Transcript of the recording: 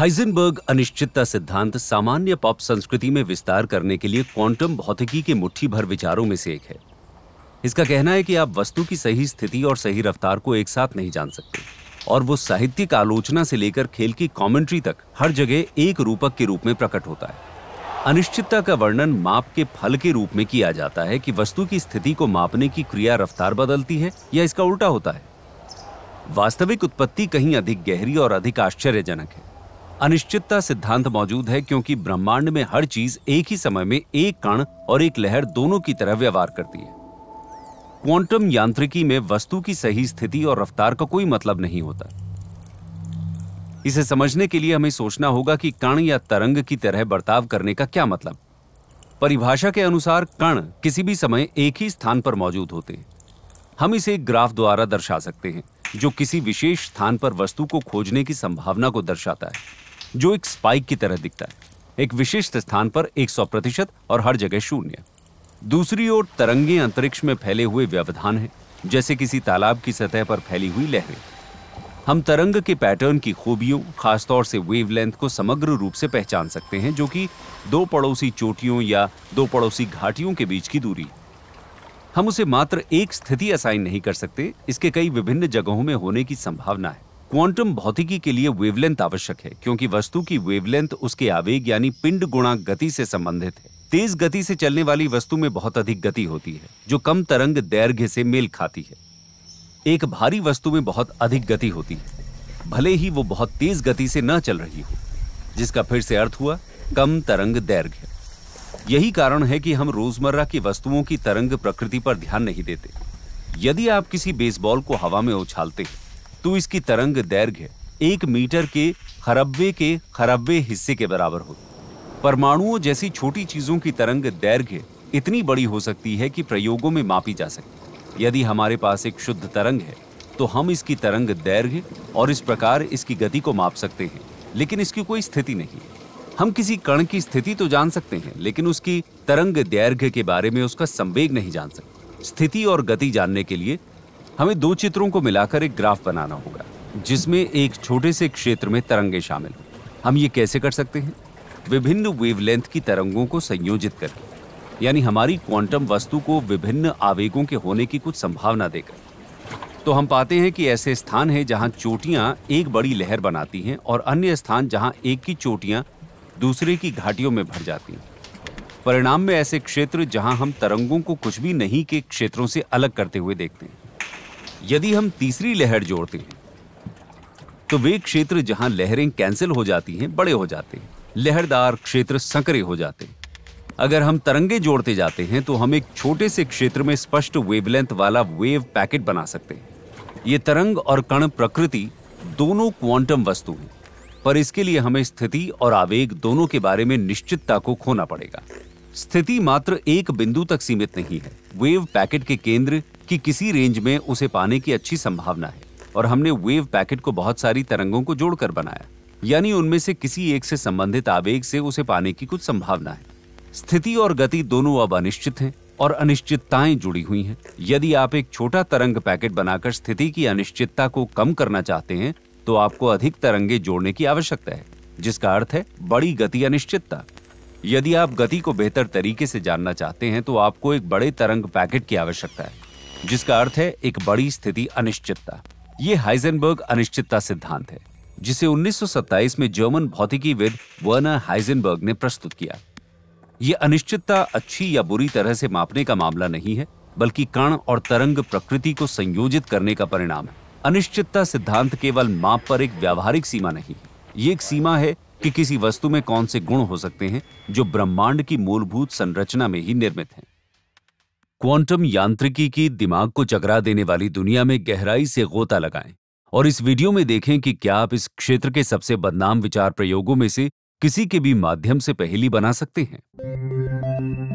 Heisenberg अनिश्चितता सिद्धांत सामान्य पॉप संस्कृति में विस्तार करने के लिए क्वांटम भौतिकी के मुट्ठी भर विचारों में से एक है इसका कहना है कि आप वस्तु की सही स्थिति और सही रफ्तार को एक साथ नहीं जान सकते और वो साहित्यिक आलोचना से लेकर खेल की कॉमेंट्री तक हर जगह एक रूपक के रूप में प्रकट होता है अनिश्चितता का वर्णन माप के फल के रूप में किया जाता है कि वस्तु की स्थिति को मापने की क्रिया रफ्तार बदलती है या इसका उल्टा होता है वास्तविक उत्पत्ति कहीं अधिक गहरी और अधिक आश्चर्यजनक है अनिश्चितता सिद्धांत मौजूद है क्योंकि ब्रह्मांड में हर चीज एक ही समय में एक कण और एक लहर दोनों की तरह व्यवहार करती है क्वांटम यांत्रिकी में वस्तु की सही स्थिति और रफ्तार का कोई मतलब नहीं होता इसे समझने के लिए हमें सोचना होगा कि कण या तरंग की तरह बर्ताव करने का क्या मतलब परिभाषा के अनुसार कण किसी भी समय एक ही स्थान पर मौजूद होते हैं हम इसे एक ग्राफ द्वारा दर्शा सकते हैं जो किसी विशेष स्थान पर वस्तु को खोजने की संभावना को दर्शाता है जो एक स्पाइक की तरह दिखता है एक विशिष्ट स्थान पर 100 प्रतिशत और हर जगह शून्य दूसरी ओर तरंगे अंतरिक्ष में फैले हुए व्यवधान है जैसे किसी तालाब की सतह पर फैली हुई लहरें हम तरंग के पैटर्न की खूबियों खासतौर से वेवलेंथ को समग्र रूप से पहचान सकते हैं जो कि दो पड़ोसी चोटियों या दो पड़ोसी घाटियों के बीच की दूरी हम उसे मात्र एक स्थिति असाइन नहीं कर सकते इसके कई विभिन्न जगहों में होने की संभावना है क्वांटम भौतिकी के लिए वेवलेंथ आवश्यक है क्योंकि वस्तु की वेवलेंथ उसके आवेग यानी पिंड गुणा गति से संबंधित है तेज गति से चलने वाली वस्तु में बहुत अधिक गति होती है जो कम तरंग दैर्घ्य से मेल खाती है एक भारी वस्तु में बहुत अधिक गति होती है भले ही वो बहुत तेज गति से न चल रही हो जिसका फिर से अर्थ हुआ कम तरंग दैर्घ्य यही कारण है कि हम रोजमर्रा की वस्तुओं की तरंग प्रकृति पर ध्यान नहीं देते यदि आप किसी बेसबॉल को हवा में उछालते हैं तो इसकी तरंग दैर्घ्य एक मीटर के खरबे के खरबे हिस्से के बराबर होती परमाणुओं जैसी छोटी चीजों की तरंग दैर्घ्य इतनी बड़ी हो सकती है कि प्रयोगों में मापी जा सके यदि हमारे पास एक शुद्ध तरंग है तो हम इसकी तरंग दैर्घ्य और इस प्रकार इसकी गति को माप सकते हैं लेकिन इसकी कोई स्थिति नहीं हम किसी कण की स्थिति तो जान सकते हैं लेकिन उसकी तरंग दैर्घ्य के बारे में उसका संवेग नहीं जान सकते स्थिति और गति जानने के लिए हमें दो चित्रों को मिलाकर एक ग्राफ बनाना होगा जिसमें एक छोटे से क्षेत्र में तरंगे शामिल हों हम ये कैसे कर सकते हैं विभिन्न वेवलेंथ की तरंगों को संयोजित करके यानी हमारी क्वांटम वस्तु को विभिन्न आवेगों के होने की कुछ संभावना देकर तो हम पाते हैं कि ऐसे स्थान हैं जहां चोटियां एक बड़ी लहर बनाती हैं और अन्य स्थान जहां एक की चोटियां दूसरे की घाटियों में भर जाती हैं परिणाम में ऐसे क्षेत्र जहां हम तरंगों को कुछ भी नहीं के क्षेत्रों से अलग करते हुए देखते हैं यदि हम तीसरी लहर जोड़ते हैं तो वे क्षेत्र जहां लहरें कैंसिल हो जाती हैं बड़े हो जाते हैं लहरदार क्षेत्र संकरे हो जाते हैं अगर हम तरंगे जोड़ते जाते हैं तो हम एक छोटे से क्षेत्र में स्पष्ट वेवलेंथ वाला वेव पैकेट बना सकते हैं ये तरंग और कण प्रकृति दोनों क्वांटम वस्तु हैं पर इसके लिए हमें स्थिति और आवेग दोनों के बारे में निश्चितता को खोना पड़ेगा स्थिति मात्र एक बिंदु तक सीमित नहीं है वेव पैकेट के केंद्र कि किसी रेंज में उसे पाने की अच्छी संभावना है और हमने वेव पैकेट को बहुत सारी तरंगों को जोड़कर बनाया यानी उनमें से किसी एक से संबंधित आवेग से उसे पाने की कुछ संभावना है स्थिति और गति दोनों अब अनिश्चित हैं और अनिश्चितताएं जुड़ी हुई हैं यदि आप एक छोटा तरंग पैकेट बनाकर स्थिति की अनिश्चितता को कम करना चाहते हैं तो आपको अधिक तरंगे जोड़ने की आवश्यकता है जिसका अर्थ है बड़ी गति अनिश्चितता यदि आप गति को बेहतर तरीके से जानना चाहते हैं तो आपको एक बड़े तरंग पैकेट की आवश्यकता है जिसका अर्थ है एक बड़ी स्थिति अनिश्चितता ये हाइजेनबर्ग अनिश्चितता सिद्धांत है जिसे 1927 में जर्मन विद वर्नर हाइजेनबर्ग ने प्रस्तुत किया ये अनिश्चितता अच्छी या बुरी तरह से मापने का मामला नहीं है बल्कि कण और तरंग प्रकृति को संयोजित करने का परिणाम है अनिश्चितता सिद्धांत केवल माप पर एक व्यावहारिक सीमा नहीं है ये एक सीमा है कि किसी वस्तु में कौन से गुण हो सकते हैं जो ब्रह्मांड की मूलभूत संरचना में ही निर्मित हैं क्वांटम यांत्रिकी की दिमाग को चकरा देने वाली दुनिया में गहराई से गोता लगाएं और इस वीडियो में देखें कि क्या आप इस क्षेत्र के सबसे बदनाम विचार प्रयोगों में से किसी के भी माध्यम से पहेली बना सकते हैं